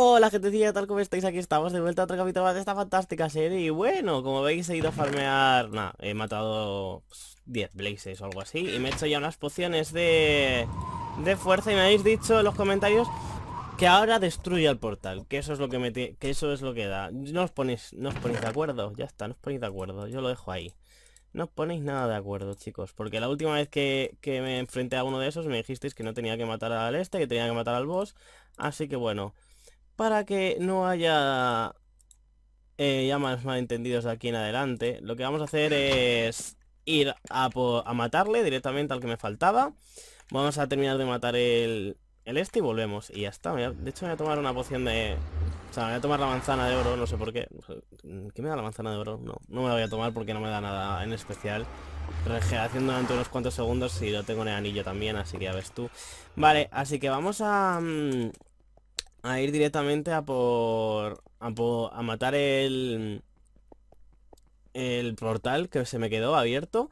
Hola gentecilla, tal como estáis, aquí estamos de vuelta a otro capítulo de esta fantástica serie Y bueno, como veis he ido a farmear, nada, he matado 10 pues, blazes o algo así Y me he hecho ya unas pociones de, de fuerza y me habéis dicho en los comentarios que ahora destruye el portal, que eso es lo que me que eso es lo que da No os ponéis, no os ponéis de acuerdo, ya está, no os ponéis de acuerdo, yo lo dejo ahí no os ponéis nada de acuerdo, chicos. Porque la última vez que, que, me enfrenté a uno de esos me dijisteis que no tenía que matar al este, que tenía que matar al boss. Así que bueno, para que no haya llamas eh, ya más malentendidos de aquí en adelante, lo que vamos a hacer es ir a, matarle directamente al que me faltaba. Vamos a terminar de matar el, este y volvemos. Y ya está. De hecho, voy a tomar una poción de... O sea, voy a tomar la manzana de oro, no sé por qué. ¿Qué me da la manzana de oro? No, no me la voy a tomar porque no me da nada en especial. Regeneración durante unos cuantos segundos y lo tengo en el anillo también, así que ya ves tú. Vale, así que vamos a... Mm, a ir directamente a por, a por... a matar el... El portal que se me quedó abierto.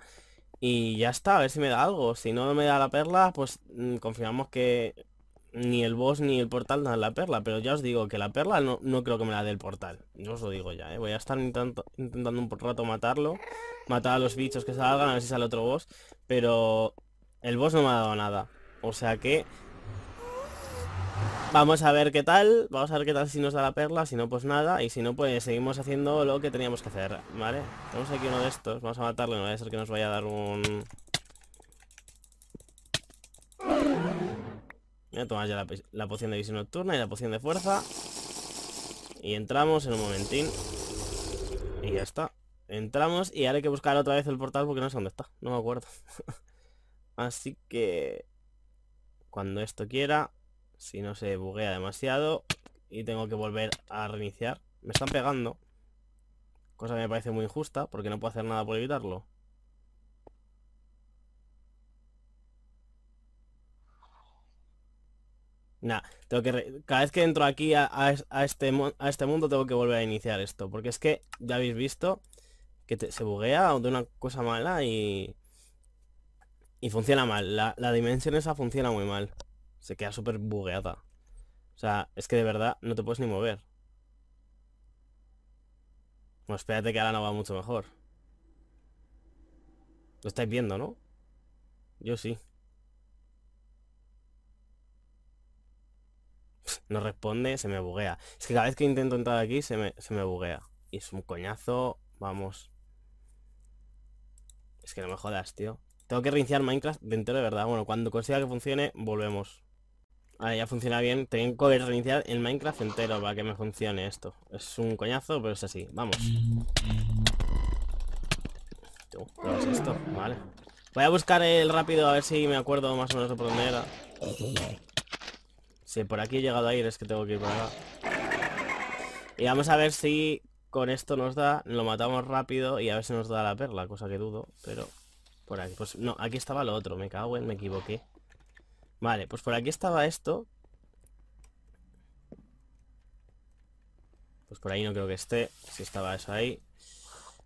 Y ya está, a ver si me da algo. Si no me da la perla, pues mm, confiamos que ni el boss ni el portal dan la perla. Pero ya os digo que la perla no, creo que me la dé el portal. Yo os lo digo ya, ¿eh? Voy a estar intentando un rato matarlo. Matar a los bichos que salgan, a ver si sale otro boss. Pero el boss no me ha dado nada. O sea que Vamos a ver qué tal, vamos a ver qué tal si nos da la perla, si no pues nada, y si no pues seguimos haciendo lo que teníamos que hacer, ¿vale? Tenemos aquí uno de estos, vamos a matarle, no va a ser que nos vaya a dar un... Voy a tomar ya la, la poción de visión nocturna y la poción de fuerza. Y entramos en un momentín. Y ya está. Entramos y ahora hay que buscar otra vez el portal porque no sé dónde está, no me acuerdo. Así que... Cuando esto quiera, si no se buguea demasiado y tengo que volver a reiniciar. Me están pegando. Cosa que me parece muy injusta porque no puedo hacer nada por evitarlo. Nah, tengo que cada vez que entro aquí a, este a este mundo tengo que volver a iniciar esto. Porque es que ya habéis visto que se buguea de una cosa mala y... Y funciona mal. la dimensión esa funciona muy mal. Se queda súper bugueada. O sea, es que de verdad no te puedes ni mover. Bueno, espérate que ahora no va mucho mejor. Lo estáis viendo, ¿no? Yo sí. No responde, se me buguea. Es que cada vez que intento entrar aquí se me, buguea. Y es un coñazo, vamos. Es que no me jodas, tío. Tengo que reiniciar Minecraft de entero de verdad. Bueno, cuando consiga que funcione, volvemos. Ahora ya funciona bien. Tengo que reiniciar el Minecraft entero para que me funcione esto. Es un coñazo, pero es así. Vamos. esto? Vale. Voy a buscar el rápido a ver si me acuerdo más o menos de por dónde era. Si por aquí he llegado a ir, es que tengo que ir por acá. Y vamos a ver si con esto nos da, lo matamos rápido y a ver si nos da la perla, cosa que dudo, pero... Por aquí, pues no, aquí estaba lo otro, me cago en, me equivoqué. Vale, pues por aquí estaba esto. Pues por ahí no creo que esté, si estaba eso ahí.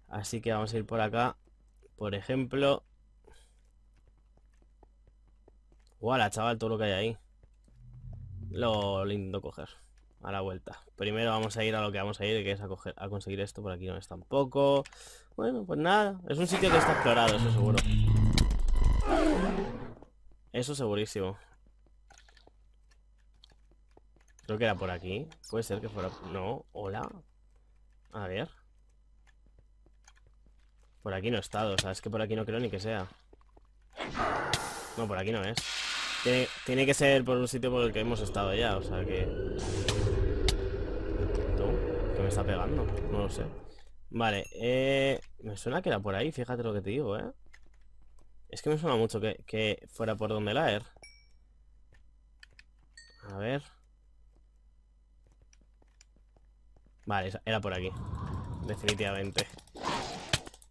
Así que vamos a ir por acá. Por ejemplo... ¡Wala, chaval! Todo lo que hay ahí. Lo lindo coger. A la vuelta. Primero vamos a ir a lo que vamos a ir, que es a, a conseguir esto. Por aquí no es tampoco. Bueno, pues nada. Es un sitio que está explorado, eso seguro. Eso segurísimo. Creo que era por aquí. Puede ser que fuera... No, hola. A ver. Por aquí no he estado. O sea, es que por aquí no creo ni que sea. No, por aquí no es. Tiene, tiene que ser por un sitio por el que hemos estado ya. O sea que... ¿Tú? ¿Qué me está pegando? No lo sé. Vale, eh... Me suena que era por ahí. Fíjate lo que te digo, ¿eh? Es que me suena mucho que, fuera por donde la er. A ver. Vale, era por aquí. Definitivamente.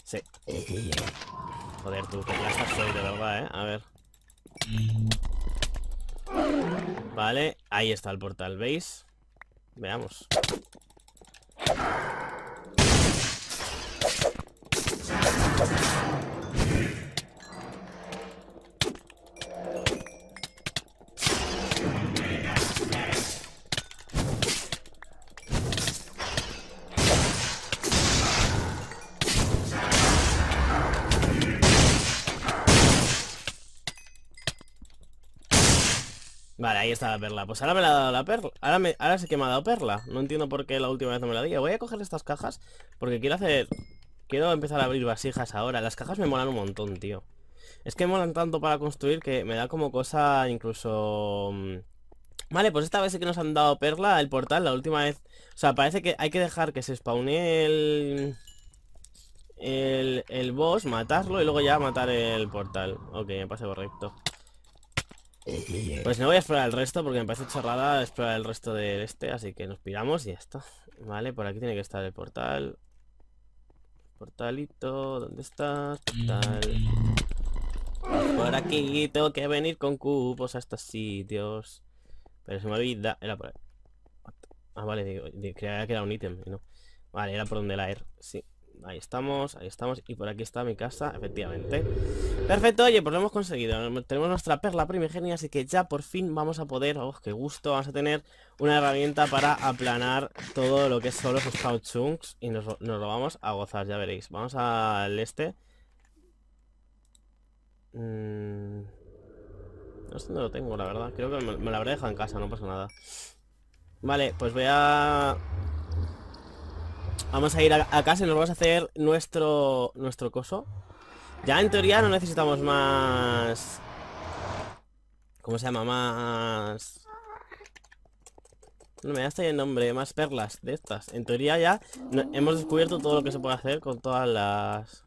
Sí. Joder, tú, que ya estás soy de verdad, ¿eh? A ver. Vale, ahí está el portal, ¿veis? Veamos. ahí está la perla. Pues ahora me la ha dado la perla. Ahora, me, ahora sí que me ha dado perla. No entiendo por qué la última vez no me la dio. Voy a coger estas cajas porque quiero hacer... Quiero empezar a abrir vasijas ahora. Las cajas me molan un montón, tío. Es que molan tanto para construir que me da como cosa incluso... Mm, vale, pues esta vez sí que nos han dado perla el portal, la última vez... O sea, parece que hay que dejar que se spawne el... El, el boss, matarlo y luego ya matar el portal. Ok, me parece correcto. Eh, pues no voy a explorar el resto porque me parece chorrada explorar el resto del este, así que nos piramos y ya está. Vale, por aquí tiene que estar el portal. Portalito, ¿dónde está? Portal. Por aquí tengo que venir con cupos a estos sitios. Pero se me olvida. Era por ahí. Ah, vale, creía que era un ítem, ¿no? Vale, era por donde la aire, sí. Ahí estamos, ahí estamos. Y por aquí está mi casa, efectivamente. Perfecto, oye, pues lo hemos conseguido. Tenemos nuestra perla primigenia, así que ya por fin vamos a poder... ¡Oh, qué gusto! Vamos a tener una herramienta para aplanar todo lo que son los scout chunks. Y nos, lo vamos a gozar, ya veréis. Vamos al este. Mm, este no dónde lo tengo, la verdad. Creo que me, me lo habré dejado en casa, no pasa nada. Vale, pues voy a Vamos a ir a, casa y nos vamos a hacer nuestro nuestro coso. Ya en teoría no necesitamos más... ¿Cómo se llama? Más... No me hasta el nombre, más perlas de estas. En teoría ya hemos descubierto todo lo que se puede hacer con todas las...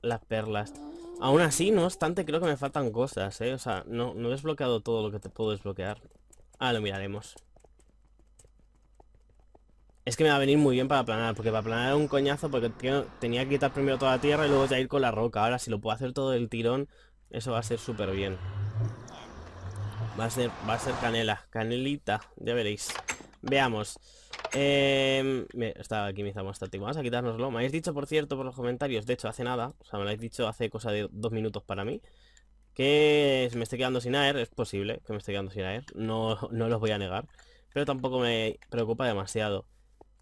Las perlas. Aún así, no obstante, creo que me faltan cosas, ¿eh? O sea, no, no he desbloqueado todo lo que te puedo desbloquear. Ah, lo miraremos. Es que me va a venir muy bien para planear, porque para planar era un coñazo, porque tenía que quitar primero toda la tierra y luego ya ir con la roca. Ahora, si lo puedo hacer todo el tirón, eso va a ser súper bien. Va a ser, va a ser canela, canelita, ya veréis. Veamos. Eh, em, estaba aquí mi zamostático. Vamos a quitárnoslo. Me habéis dicho, por cierto, por los comentarios, de hecho, hace nada, o sea, me lo habéis dicho hace cosa de dos minutos para mí, que me estoy quedando sin aire es posible que me esté quedando sin aire no, no los voy a negar, pero tampoco me preocupa demasiado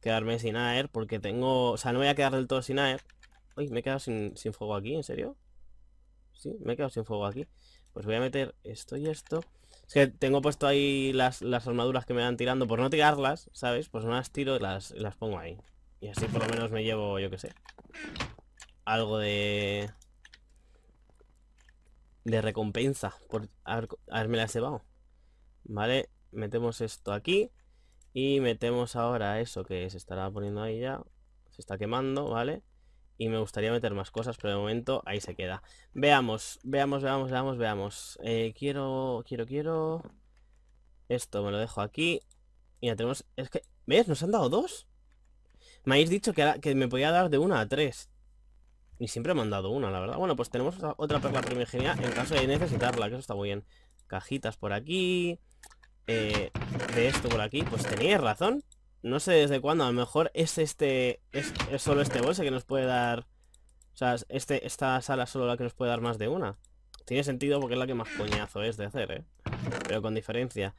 quedarme sin aer porque tengo... O sea, no voy a quedar del todo sin aer. Uy, me he quedado sin, fuego aquí, ¿en serio? Sí, me he quedado sin fuego aquí. Pues voy a meter esto y esto. Es que tengo puesto ahí las, armaduras que me dan tirando por no tirarlas, ¿sabes? Pues no las tiro y las, las pongo ahí. Y así por lo menos me llevo, yo que sé. Algo de... De recompensa por haberme las llevado. Vale, metemos esto aquí. Y metemos ahora eso que se estará poniendo ahí ya. Se está quemando, ¿vale? Y me gustaría meter más cosas, pero de momento ahí se queda. Veamos, veamos, veamos, veamos, veamos. Eh, quiero, quiero, quiero... Esto me lo dejo aquí. Y ya tenemos... Es que... ¿Ves? ¿Nos han dado dos? Me habéis dicho que, me podía dar de una a tres. Y siempre me han dado una, la verdad. Bueno, pues tenemos otra, otra perla primigenia en caso de necesitarla, que eso está muy bien. Cajitas por aquí. Eh, de esto por aquí, pues tenía razón. No sé desde cuándo, a lo mejor es este... Es, solo este bolsa que nos puede dar... O sea, este, esta sala solo la que nos puede dar más de una. Tiene sentido porque es la que más coñazo es de hacer, ¿eh? Pero con diferencia.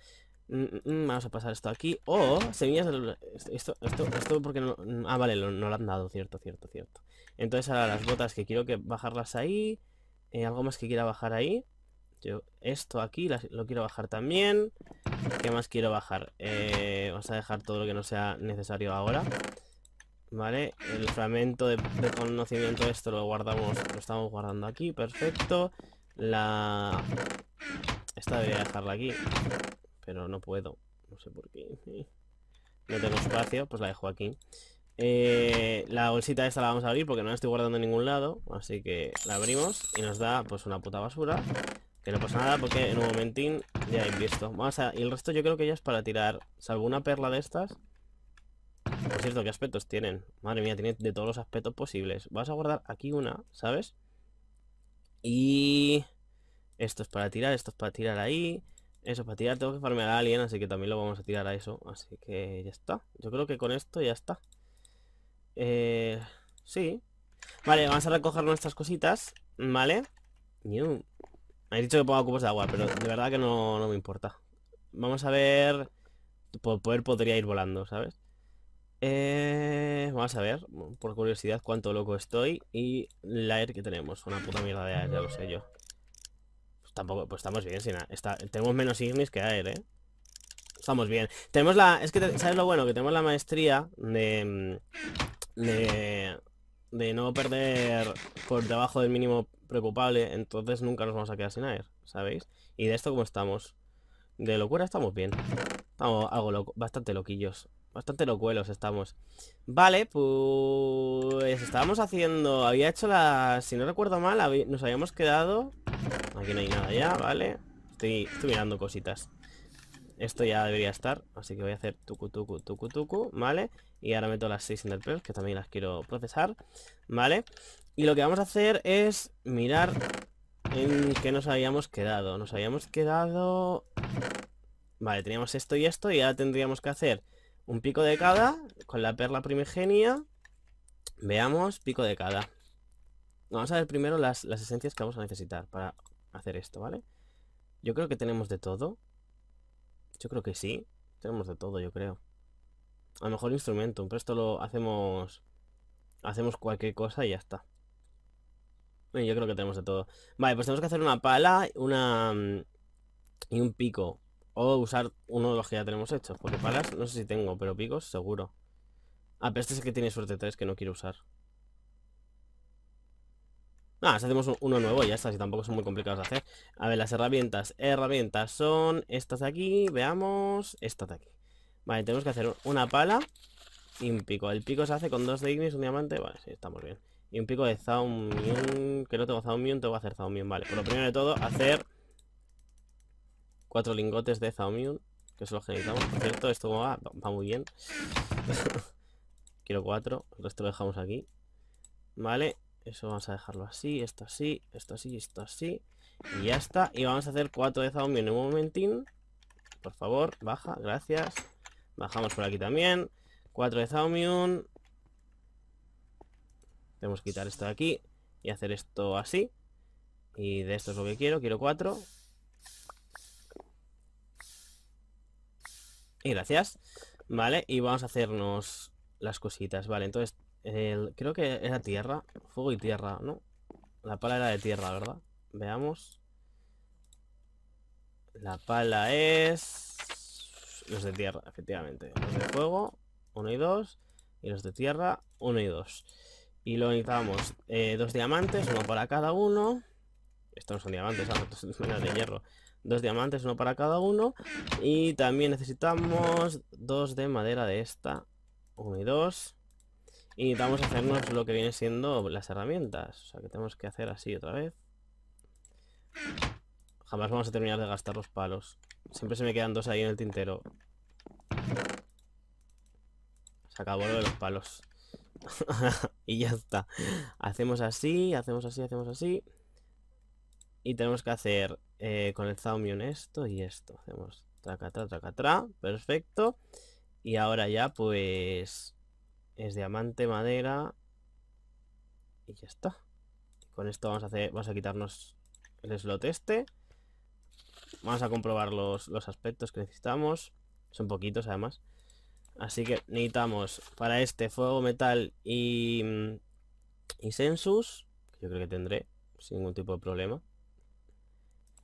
Mm, mm, mm, vamos a pasar esto aquí. O oh, semillas... De... Esto, esto, esto porque no... Ah, vale, no lo han dado, cierto, cierto, cierto. Entonces ahora las botas que quiero que bajarlas ahí. Eh, algo más que quiera bajar ahí. Yo esto aquí lo quiero bajar también. ¿Qué más quiero bajar? Eh, vamos a dejar todo lo que no sea necesario ahora. Vale, el fragmento de, conocimiento esto lo guardamos, lo estamos guardando aquí, perfecto. La... Esta debería dejarla aquí, pero no puedo, no sé por qué. No tengo espacio, pues la dejo aquí. Eh, la bolsita esta la vamos a abrir porque no la estoy guardando en ningún lado, así que la abrimos y nos da pues una puta basura. Que no pasa nada porque en un momentín ya he visto. Vamos a... Y el resto yo creo que ya es para tirar. Salvo una perla de estas. Por cierto, ¿qué aspectos tienen? Madre mía, tiene de todos los aspectos posibles. Vas a guardar aquí una, ¿sabes? Y... Esto es para tirar, esto es para tirar ahí. Eso es para tirar. Tengo que farmear a alguien, así que también lo vamos a tirar a eso. Así que ya está. Yo creo que con esto ya está. Eh... Sí. Vale, vamos a recoger nuestras cositas. ¿Vale? Me he dicho que ponga cubos de agua, pero de verdad que no, me importa. Vamos a ver... poder podría ir volando, ¿sabes? Eh, vamos a ver, por curiosidad, cuánto loco estoy y la air que tenemos. Una puta mierda de air, ya lo sé yo. Pues tampoco, pues estamos bien, sin nada. Tenemos menos ignis que air, ¿eh? Estamos bien. Tenemos la... Es que, ¿sabes lo bueno? Que tenemos la maestría de... Mm, de de no perder por debajo del mínimo preocupable, entonces nunca nos vamos a quedar sin aire, ¿sabéis? Y de esto como estamos. De locura estamos bien. Estamos algo loco, bastante loquillos. Bastante locuelos estamos. Vale, pues estábamos haciendo... Había hecho la... Si no recuerdo mal, nos habíamos quedado... Aquí no hay nada ya, ¿vale? Estoy, estoy mirando cositas. Esto ya debería estar, así que voy a hacer tucu tucu tucu tucu, ¿vale? Y ahora meto las 6 pez, que también las quiero procesar, ¿vale? Y lo que vamos a hacer es mirar en qué nos habíamos quedado. Nos habíamos quedado... Vale, teníamos esto y esto y ahora tendríamos que hacer un pico de cada con la perla primigenia. Veamos, pico de cada. Vamos a ver primero las, las esencias que vamos a necesitar para hacer esto, ¿vale? Yo creo que tenemos de todo. Yo creo que sí. Tenemos de todo, yo creo. A lo mejor instrumento. Pero esto lo hacemos... Hacemos cualquier cosa y ya está. Bueno, yo creo que tenemos de todo. Vale, pues tenemos que hacer una pala, una... Mm, y un pico. O usar uno de los que ya tenemos hecho Porque palas no sé si tengo, pero picos seguro. Ah, pero este es que tiene suerte 3 que no quiero usar. Nada, hacemos uno nuevo ya está, si tampoco son muy complicados de hacer. A ver, las herramientas. Herramientas son estas de aquí, veamos, estas de aquí. Vale, tenemos que hacer una pala y un pico. El pico se hace con dos de ignis, un diamante, vale, sí, estamos bien. Y un pico de Zaumion, que no tengo Zaumion, tengo que hacer Zaumion, vale. lo primero de todo, hacer cuatro lingotes de Zaumion, que son los que necesitamos. Por cierto, esto va, va muy bien. Quiero cuatro, el resto lo dejamos aquí. Vale, eso vamos a dejarlo así, esto así, esto así, esto así. Y ya está. Y vamos a hacer cuatro de zombie en un momentín. Por favor, baja, gracias. Bajamos por aquí también. Cuatro de Zaumium. Tenemos que quitar esto de aquí y hacer esto así. Y de esto es lo que quiero, quiero 4. Y gracias. Vale, y vamos a hacernos las cositas. Vale, entonces creo que era tierra, fuego y tierra, ¿no? La pala era de tierra, ¿verdad? Veamos. La pala es... Los de tierra, efectivamente. Los de fuego, uno y dos Y los de tierra, uno y dos Y lo necesitamos eh, dos diamantes, uno para cada uno. Estos no son diamantes, ah, son de hierro. Dos diamantes, uno para cada uno. Y también necesitamos dos de madera de esta. Uno y dos y vamos a hacernos lo que viene siendo las herramientas. O sea, que tenemos que hacer así otra vez. Jamás vamos a terminar de gastar los palos. Siempre se me quedan dos ahí en el tintero. Se acabó lo de los palos. y ya está. Hacemos así, hacemos así, hacemos así. Y tenemos que hacer eh, con el Zaumion esto y esto. Hacemos tracatra, tracatra. Perfecto. Y ahora ya pues es diamante, madera y ya está. Con esto vamos a hacer, a quitarnos el slot este. Vamos a comprobar los, los aspectos que necesitamos. Son poquitos además. Así que necesitamos para este fuego, metal y, mm, y sensus. yo creo que tendré sin ningún tipo de problema.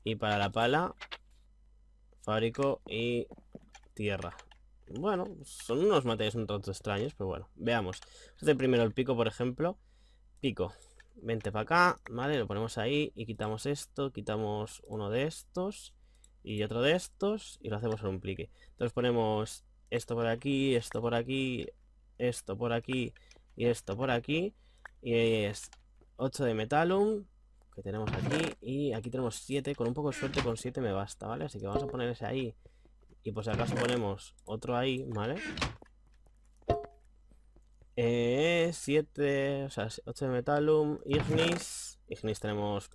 Y para la pala, fábrico y tierra. Bueno, son unos materiales un tanto extraños, pero bueno, veamos. Vamos a primero el pico, por ejemplo. Pico, vente para acá, ¿vale? Lo ponemos ahí y quitamos esto, quitamos uno de estos y otro de estos y lo hacemos en un plique. Entonces ponemos esto por aquí, esto por aquí, esto por aquí y esto por aquí. Y es 8 de metalum que tenemos aquí y aquí tenemos 7. Con un poco de suerte con 7 me basta, ¿vale? Así que vamos a poner ese ahí. Y pues acaso ponemos otro ahí, ¿vale? Eh, 7, o sea, 8 de metalum, ignis. Ignis tenemos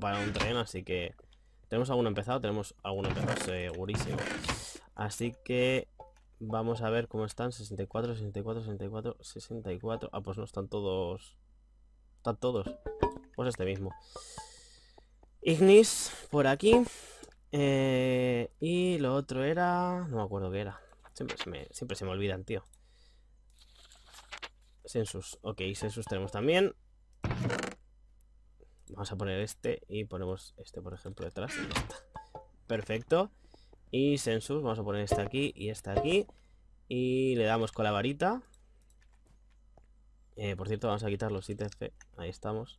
para un tren, así que... ¿Tenemos alguno empezado? Tenemos alguno empezado, segurísimo. Así que vamos a ver cómo están. 64, 64, 64, 64. Ah, pues no están todos... Están todos. Pues este mismo. Ignis, por aquí. Eh, y lo otro era... No me acuerdo qué era. Siempre se me, olvidan, tío. Census. Ok, census tenemos también. Vamos a poner este y ponemos este, por ejemplo, detrás. Perfecto. Y census, vamos a poner este aquí y este aquí. Y le damos con la varita. Eh, por cierto, vamos a quitar los ítems. Ahí estamos.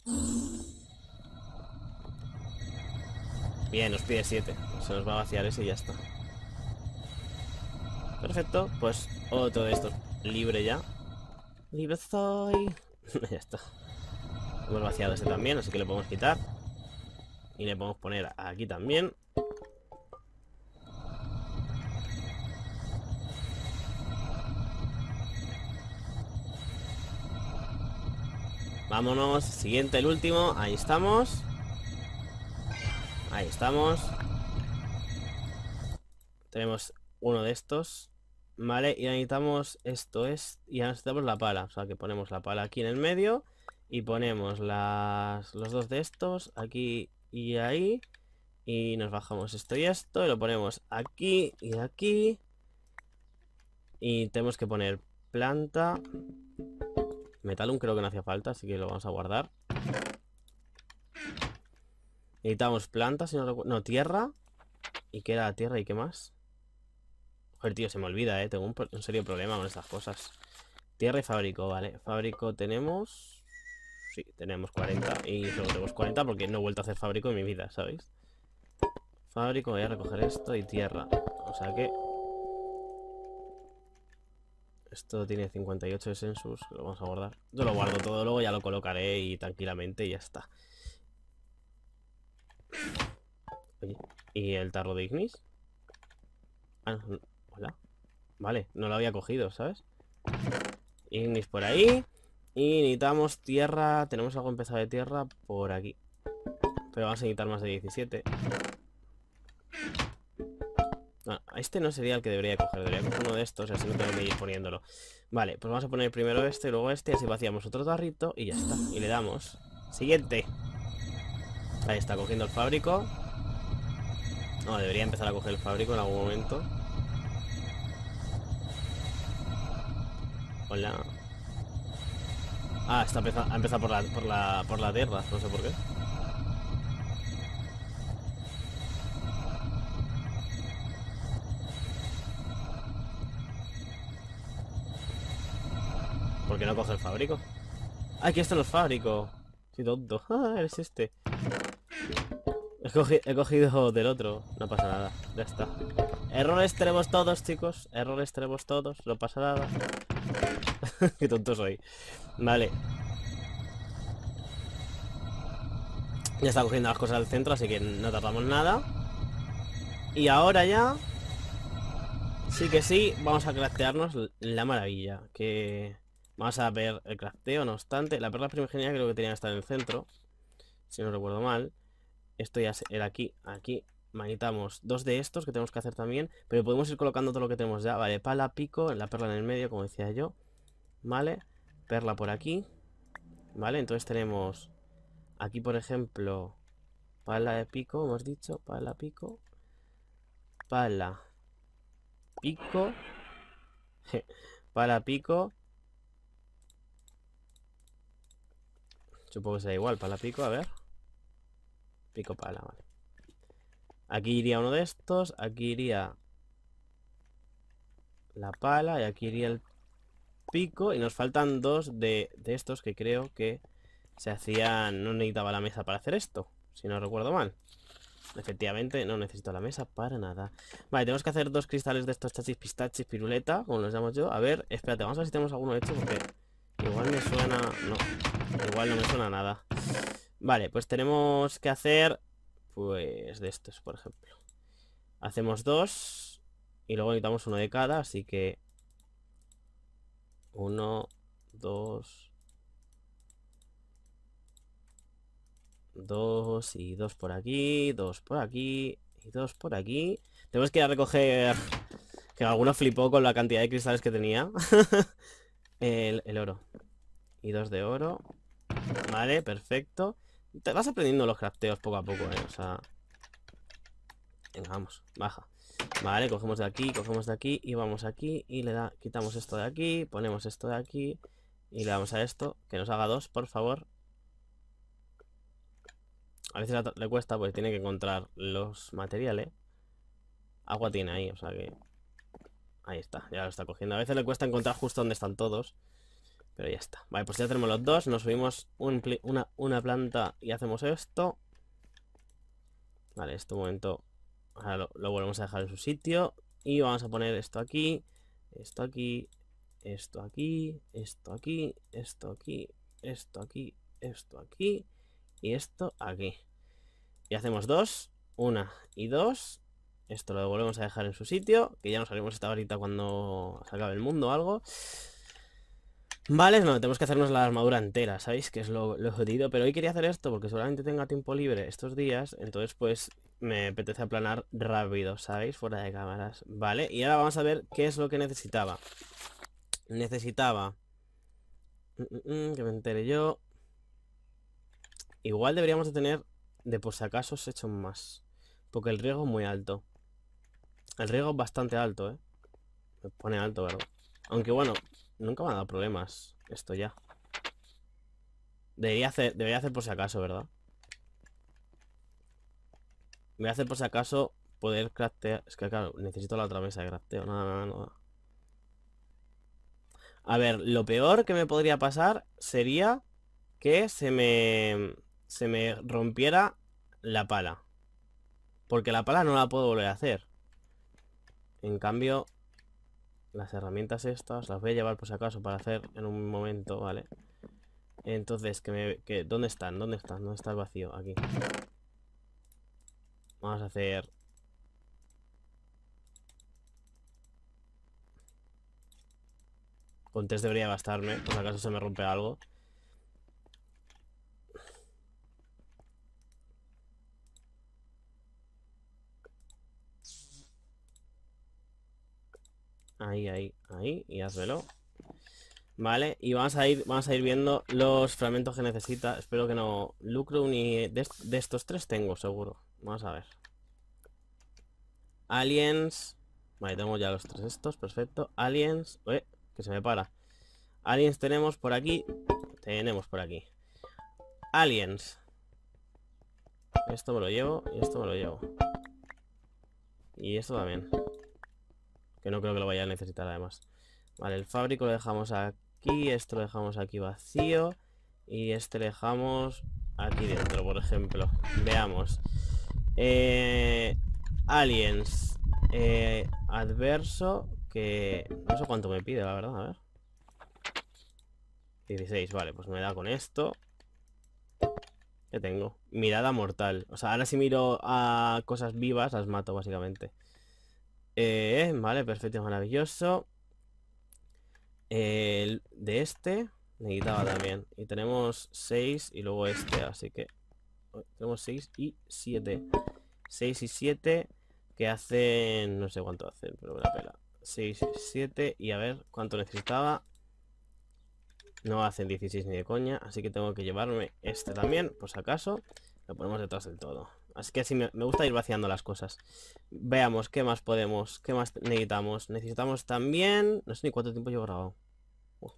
Bien, nos pide 7. Se nos va a vaciar ese y ya está. Perfecto, pues otro de estos. Libre ya. Libre soy. ya está. Hemos vaciado este también, así que lo podemos quitar. Y le podemos poner aquí también. Vámonos, siguiente, el último, ahí estamos Ahí estamos. Tenemos uno de estos. Vale, y necesitamos esto es... Y necesitamos la pala. O sea, que ponemos la pala aquí en el medio. Y ponemos las, los dos de estos aquí y ahí. Y nos bajamos esto y esto. Y lo ponemos aquí y aquí. Y tenemos que poner planta. Metalum creo que no hacía falta, así que lo vamos a guardar. Necesitamos plantas, y no No, tierra. ¿Y qué era tierra y qué más? Joder, tío, se me olvida, ¿eh? Tengo un, serio problema con estas cosas. Tierra y fábrico, vale. Fábrico tenemos... Sí, tenemos 40 y solo tenemos 40 porque no he vuelto a hacer fábrico en mi vida, ¿sabéis? Fábrico, voy a recoger esto y tierra. O sea que... Esto tiene 58 de census, lo vamos a guardar. Yo lo guardo todo, luego ya lo colocaré y tranquilamente y ya está. ¿y el tarro de Ignis? Ah, vale, no lo había cogido, ¿sabes? Ignis por ahí. Y necesitamos tierra. Tenemos algo empezado de tierra por aquí. Pero vamos a necesitar más de 17. Ah, este no sería el que debería coger. Debería uno de estos, así no tengo que poniéndolo. Vale, pues vamos a poner primero este, luego este, así vaciamos otro tarrito y ya está. Y le damos. Siguiente. Ahí está, cogiendo el fábrico. No, debería empezar a coger el fábrico en algún momento. Hola. Ah, está ha empezado por la, por, la, por la tierra, no sé por qué. ¿Por qué no coge el fábrico? Ah, aquí está el fábrico! Sí, tonto. Ah, eres este. He cogido, del otro. No pasa nada. Ya está. Errores tenemos todos, chicos. Errores tenemos todos. No pasa nada. Qué tonto soy. Vale. Ya está cogiendo las cosas del centro, así que no tapamos nada. Y ahora ya... Sí que sí, vamos a craftearnos la maravilla. Que... Vamos a ver el crafteo, no obstante. La perla primigenia creo que tenía que estar en el centro. Si no recuerdo mal. Esto ya era aquí, aquí. manitamos dos de estos que tenemos que hacer también. Pero podemos ir colocando todo lo que tenemos ya. Vale, pala, pico, la perla en el medio, como decía yo. Vale, perla por aquí. Vale, entonces tenemos aquí, por ejemplo, pala de pico, hemos dicho. Pala, pico. Pala. Pico. pala, pico. Supongo que será igual, pala, pico, a ver. Pico pala, vale. Aquí iría uno de estos, aquí iría la pala y aquí iría el pico. Y nos faltan dos de, estos que creo que se hacían... No necesitaba la mesa para hacer esto, si no recuerdo mal. Efectivamente, no necesito la mesa para nada. Vale, tenemos que hacer dos cristales de estos chachis, pistachis, piruleta, como los llamo yo. A ver, espérate, vamos a ver si tenemos alguno hecho porque igual me suena... No, igual no me suena nada. Vale, pues tenemos que hacer... Pues de estos, por ejemplo. Hacemos dos. Y luego necesitamos uno de cada, así que... Uno, dos... Dos y dos por aquí, dos por aquí y dos por aquí. Tenemos que recoger... Que alguno flipó con la cantidad de cristales que tenía. el, el oro. Y dos de oro. Vale, perfecto. Te vas aprendiendo los crafteos poco a poco, ¿eh? O sea... Venga, vamos, baja. Vale, cogemos de aquí, cogemos de aquí y vamos aquí y le da, quitamos esto de aquí, ponemos esto de aquí y le damos a esto, que nos haga dos, por favor. A veces le cuesta, pues tiene que encontrar los materiales. Agua tiene ahí, o sea que... Ahí está, ya lo está cogiendo. A veces le cuesta encontrar justo donde están todos. Pero ya está. Vale, pues ya tenemos los dos. Nos subimos una, planta y hacemos esto. Vale, este momento ahora lo, volvemos a dejar en su sitio. Y vamos a poner esto aquí, esto aquí, esto aquí, esto aquí, esto aquí, esto aquí, esto aquí y esto aquí. Y hacemos dos, una y dos. Esto lo volvemos a dejar en su sitio, que ya nos salimos esta ahorita cuando se acabe el mundo o algo. Vale, no, tenemos que hacernos la armadura entera, ¿sabéis? Que es lo, jodido, pero hoy quería hacer esto porque solamente tenga tiempo libre estos días, entonces pues me apetece aplanar rápido, ¿sabéis? Fuera de cámaras, ¿vale? Y ahora vamos a ver qué es lo que necesitaba. Necesitaba... Mm, mm, mm, que me entere yo. Igual deberíamos de tener, de por si acaso, se hecho más. Porque el riego es muy alto. El riego es bastante alto, ¿eh? Me pone alto, ¿verdad? Aunque bueno, Nunca me han dado problemas esto ya. Debería hacer, debería hacer por si acaso, ¿verdad? Voy a hacer por si acaso poder craftear... Es que claro, necesito la otra mesa de crafteo. Nada, nada, nada. A ver, lo peor que me podría pasar sería que se me... Se me rompiera la pala. Porque la pala no la puedo volver a hacer. En cambio, las herramientas estas, las voy a llevar por si acaso para hacer en un momento, ¿vale? Entonces, que me, que, ¿dónde están? ¿Dónde están? ¿Dónde está el vacío? Aquí. Vamos a hacer... Con debería bastarme, por si acaso se me rompe algo. Ahí, ahí, ahí. Y hazlo. Vale, y vamos a ir, vamos a ir viendo los fragmentos que necesita. Espero que no. Lucro ni de, estos tres tengo, seguro. Vamos a ver. Aliens. Vale, tengo ya los tres estos, perfecto. Aliens. eh, que se me para. Aliens tenemos por aquí. Tenemos por aquí. Aliens. Esto me lo llevo y esto me lo llevo. Y esto también. Que no creo que lo vaya a necesitar además. Vale, el fábrico lo dejamos aquí, esto lo dejamos aquí vacío. Y este lo dejamos aquí dentro, por ejemplo. Veamos. Eh, aliens. Eh, adverso, que... No sé cuánto me pide, la verdad, a ver. 16, vale, pues me da con esto. ¿Qué tengo? Mirada mortal. O sea, ahora si miro a cosas vivas, las mato, básicamente. Eh, vale, perfecto, maravilloso. El de este necesitaba también. Y tenemos 6 y luego este, así que... Oh, tenemos 6 y 7. 6 y 7 que hacen... No sé cuánto hacen, pero una pela. 6, 7 y a ver cuánto necesitaba. No hacen 16 ni de coña, así que tengo que llevarme este también, por si acaso. Lo ponemos detrás del todo. Así que así me, gusta ir vaciando las cosas. Veamos, ¿qué más podemos? ¿Qué más necesitamos? Necesitamos también... No sé ni cuánto tiempo llevo grabado.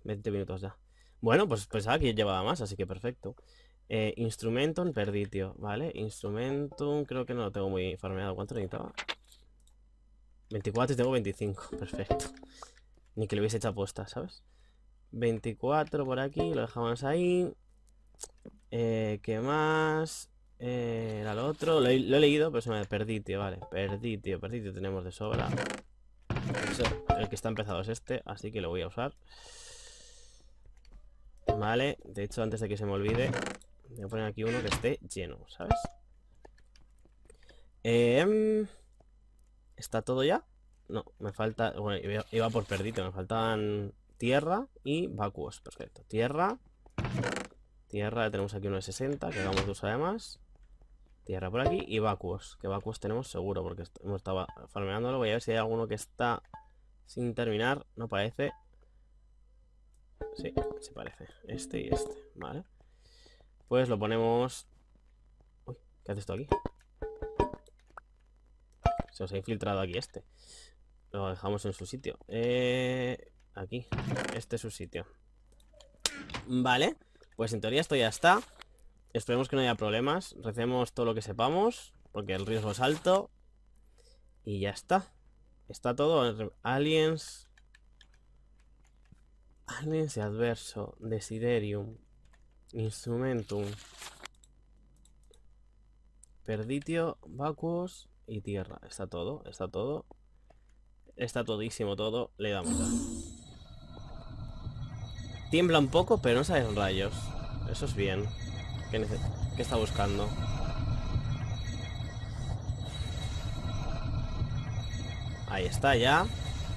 20 minutos ya. Bueno, pues pensaba que llevaba más, así que perfecto. Eh, instrumentum perditio, ¿vale? Instrumentum, creo que no lo tengo muy farmeado. ¿Cuánto necesitaba? 24 y tengo 25, perfecto. Ni que lo hubiese hecho aposta, ¿sabes? 24 por aquí, lo dejamos ahí. Eh, ¿Qué más? Eh, al otro, lo he, leído, pero se me perdí, tío, vale. Perdí, tío, perdí, tenemos de sobra. El que está empezado es este, así que lo voy a usar. Vale, de hecho, antes de que se me olvide, voy a poner aquí uno que esté lleno, ¿sabes? Em, ¿Está todo ya? No, me falta... Bueno, iba, por perdido, me faltaban tierra y vacuos, perfecto. Tierra, tierra, tenemos aquí uno de 60, que hagamos de además. Tierra por aquí y vacuos. Que vacuos tenemos seguro porque hemos estado farmeándolo. Voy a ver si hay alguno que está sin terminar. No parece. Sí, se parece. Este y este, ¿vale? Pues lo ponemos... Uy, ¿qué hace esto aquí? Se os ha infiltrado aquí este. Lo dejamos en su sitio. Eh, aquí. Este es su sitio. Vale. Pues en teoría esto ya está. Esperemos que no haya problemas. Recemos todo lo que sepamos, porque el riesgo es alto. Y ya está. Está todo. Aliens. Aliens adverso. Desiderium. Instrumentum. Perditio, vacuos y tierra. Está todo, está todo. Está todísimo todo. Le damos. A... Tiembla un poco, pero no salen rayos. Eso es bien. ¿Qué, está buscando? Ahí está ya.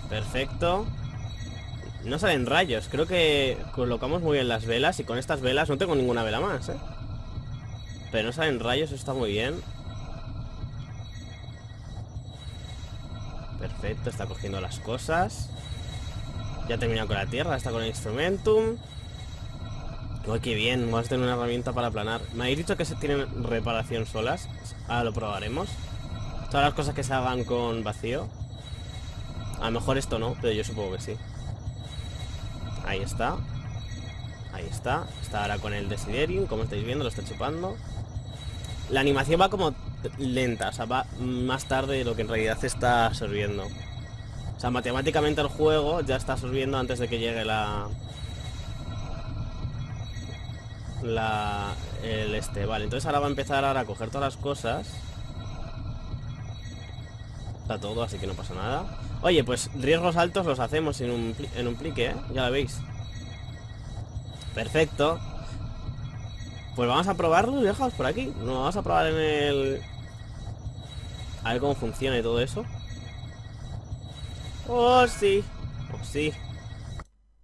Perfecto. No salen rayos. Creo que colocamos muy bien las velas y con estas velas no tengo ninguna vela más, ¿eh? Pero no salen rayos, está muy bien. Perfecto, está cogiendo las cosas. Ya ha terminado con la tierra, está con el instrumentum. Oh, qué bien, vamos a tener una herramienta para planar. ¿Me habéis dicho que se tienen reparación solas? Ahora lo probaremos. Todas las cosas que se hagan con vacío. A lo mejor esto no, pero yo supongo que sí. Ahí está. Ahí está. Está ahora con el desiderium, como estáis viendo, lo está chupando. La animación va como lenta, o sea, va más tarde de lo que en realidad se está absorbiendo. O sea, matemáticamente el juego ya está absorbiendo antes de que llegue la, el este. Vale, entonces ahora va a empezar ahora a coger todas las cosas. Está todo, así que no pasa nada. Oye, pues riesgos altos los hacemos en un, plique, ¿eh? Ya lo veis. Perfecto. Pues vamos a probarlo, viejos, por aquí. No vamos a probar en el... A ver cómo funciona y todo eso. Oh, sí. Oh, sí.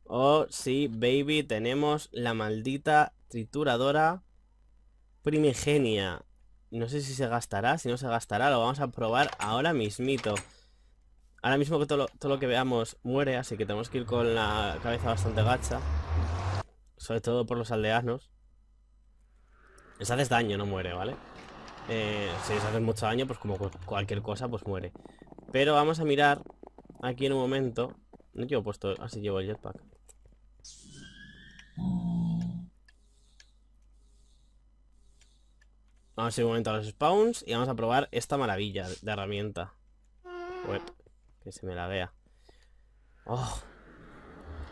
Oh, sí, baby, tenemos la maldita trituradora primigenia. No sé si se gastará, si no se gastará, lo vamos a probar ahora mismito. Ahora mismo que todo lo, que veamos muere, así que tenemos que ir con la cabeza bastante gacha. Sobre todo por los aldeanos. Les haces daño, no muere, ¿vale? Eh, si les haces mucho daño, pues como cualquier cosa, pues muere. Pero vamos a mirar aquí en un momento. No llevo puesto, así llevo el jetpack. Vamos a ir un momento a los spawns y vamos a probar esta maravilla de herramienta. que se me la vea. Oh.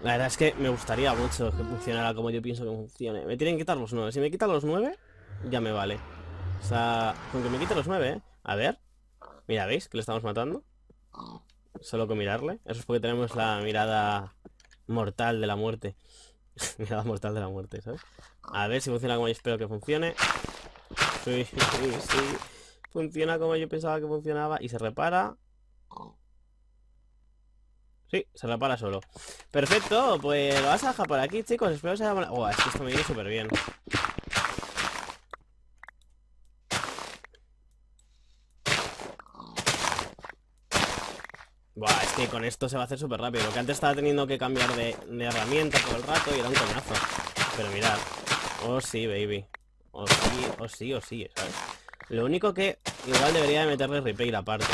La verdad es que me gustaría mucho que funcionara como yo pienso que funcione. Me tienen que quitar los nueve. Si me quita los nueve, ya me vale. O sea, con que me quite los nueve, ¿eh? A ver. Mira, ¿veis? Que le estamos matando. Solo con mirarle. Eso es porque tenemos la mirada mortal de la muerte. mirada mortal de la muerte, ¿sabes? A ver si funciona como yo espero que funcione. Sí, sí, sí. Funciona como yo pensaba que funcionaba y se repara. Sí, se repara solo. Perfecto, pues lo vas a dejar por aquí, chicos. Espero que se haya... Buah, es que esto me viene súper bien. Buah, es que con esto se va a hacer súper rápido. Que antes estaba teniendo que cambiar de, herramienta todo el rato y era un coñazo. Pero mirad. Oh, sí, baby. O sí, o sí, o sí, ¿sabes? Lo único que igual debería de meterle Repair la parte.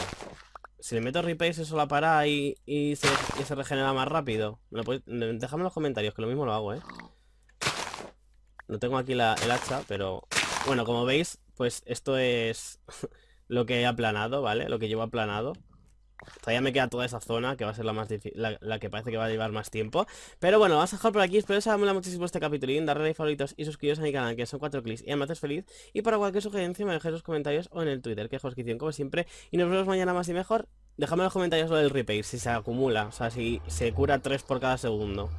Si le meto repay, se solapará y, y, se, regenera más rápido. ¿Me en los comentarios, que lo mismo lo hago, ¿eh? No tengo aquí la, el hacha, pero... Bueno, como veis, pues esto es lo que he aplanado, ¿vale? Lo que llevo aplanado. Todavía me queda toda esa zona que va a ser la más difícil la, que parece que va a llevar más tiempo Pero bueno, vas a dejar por aquí, espero que os haya muchísimo este capítulo y darle favoritos y suscribiros a mi canal que son cuatro clics y además es feliz Y para cualquier sugerencia me dejéis los comentarios o en el Twitter que es como siempre Y nos vemos mañana más y mejor Dejadme en los comentarios lo del repair, si se acumula, o sea, si se cura 3 por cada segundo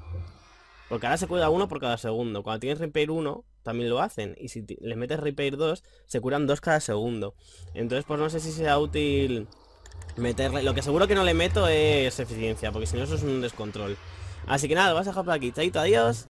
Porque ahora se cura uno por cada segundo, cuando tienes repair 1 también lo hacen Y si le metes repair 2, se curan 2 cada segundo Entonces pues no sé si sea útil... Meterle, lo que seguro que no le meto es eficiencia Porque si no eso es un descontrol Así que nada, vas a dejar por aquí, chaito, adiós